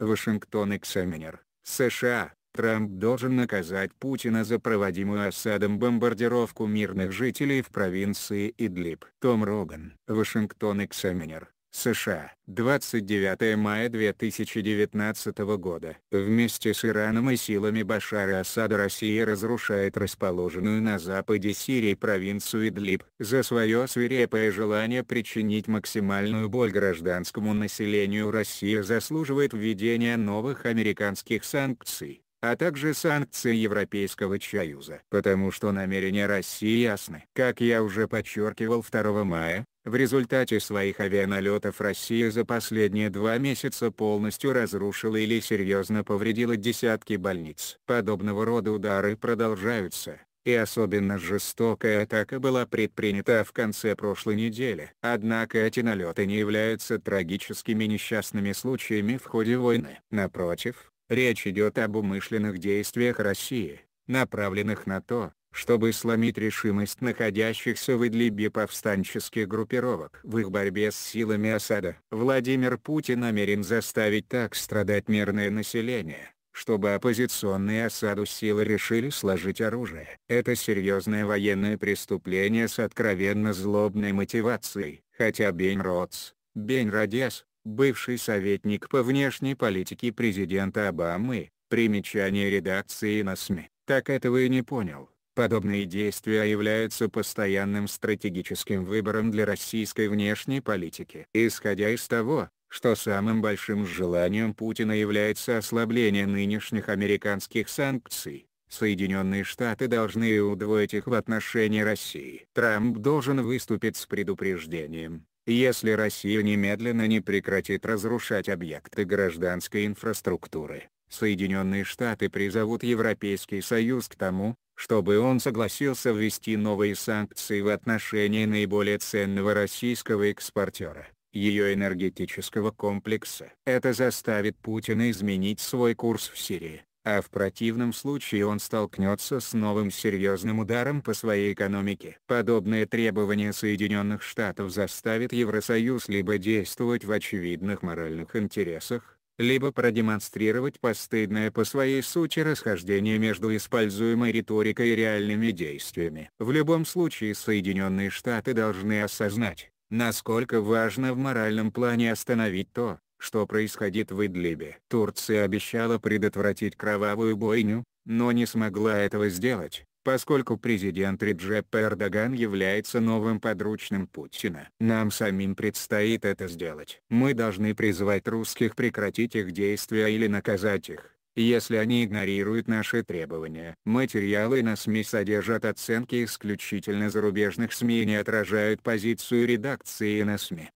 Вашингтон Эксаминер, США, Трамп должен наказать Путина за проводимую осадом бомбардировку мирных жителей в провинции Идлиб. Том Роган, Вашингтон Эксаминер, США, 29 мая 2019 года. Вместе с Ираном и силами Башара Асада Россия разрушает расположенную на западе Сирии провинцию Идлиб. За свое свирепое желание причинить максимальную боль гражданскому населению Россия заслуживает введения новых американских санкций а также санкции Европейского Союза. Потому что намерения России ясны. Как я уже подчеркивал 2 мая, в результате своих авианалетов Россия за последние два месяца полностью разрушила или серьезно повредила десятки больниц. Подобного рода удары продолжаются, и особенно жестокая атака была предпринята в конце прошлой недели. Однако эти налеты не являются трагическими несчастными случаями в ходе войны. Напротив, речь идет об умышленных действиях России, направленных на то, чтобы сломить решимость находящихся в Идлибе повстанческих группировок в их борьбе с силами осада. Владимир Путин намерен заставить так страдать мирное население, чтобы оппозиционные осаду силы решили сложить оружие. Это серьезное военное преступление с откровенно злобной мотивацией, хотя Бен Ротс, Бен Родес, бывший советник по внешней политике президента Обамы, примечание редакции на СМИ, так этого и не понял Подобные действия являются постоянным стратегическим выбором для российской внешней политики. Исходя из того, что самым большим желанием Путина является ослабление нынешних американских санкций, Соединенные Штаты должны удвоить их в отношении России. Трамп должен выступить с предупреждением. Если Россия немедленно не прекратит разрушать объекты гражданской инфраструктуры, Соединенные Штаты призовут Европейский Союз к тому, чтобы он согласился ввести новые санкции в отношении наиболее ценного российского экспортера, ее энергетического комплекса. Это заставит Путина изменить свой курс в Сирии, а в противном случае он столкнется с новым серьезным ударом по своей экономике. Подобное требование Соединенных Штатов заставит Евросоюз либо действовать в очевидных моральных интересах, либо продемонстрировать постыдное по своей сути расхождение между используемой риторикой и реальными действиями. В любом случае Соединенные Штаты должны осознать, насколько важно в моральном плане остановить то, что происходит в Идлибе. Турция обещала предотвратить кровавую бойню, но не смогла этого сделать поскольку президент Реджеп Эрдоган является новым подручным Путина. Нам самим предстоит это сделать. Мы должны призвать русских прекратить их действия или наказать их если они игнорируют наши требования. Материалы на СМИ содержат оценки исключительно зарубежных СМИ и не отражают позицию редакции на СМИ.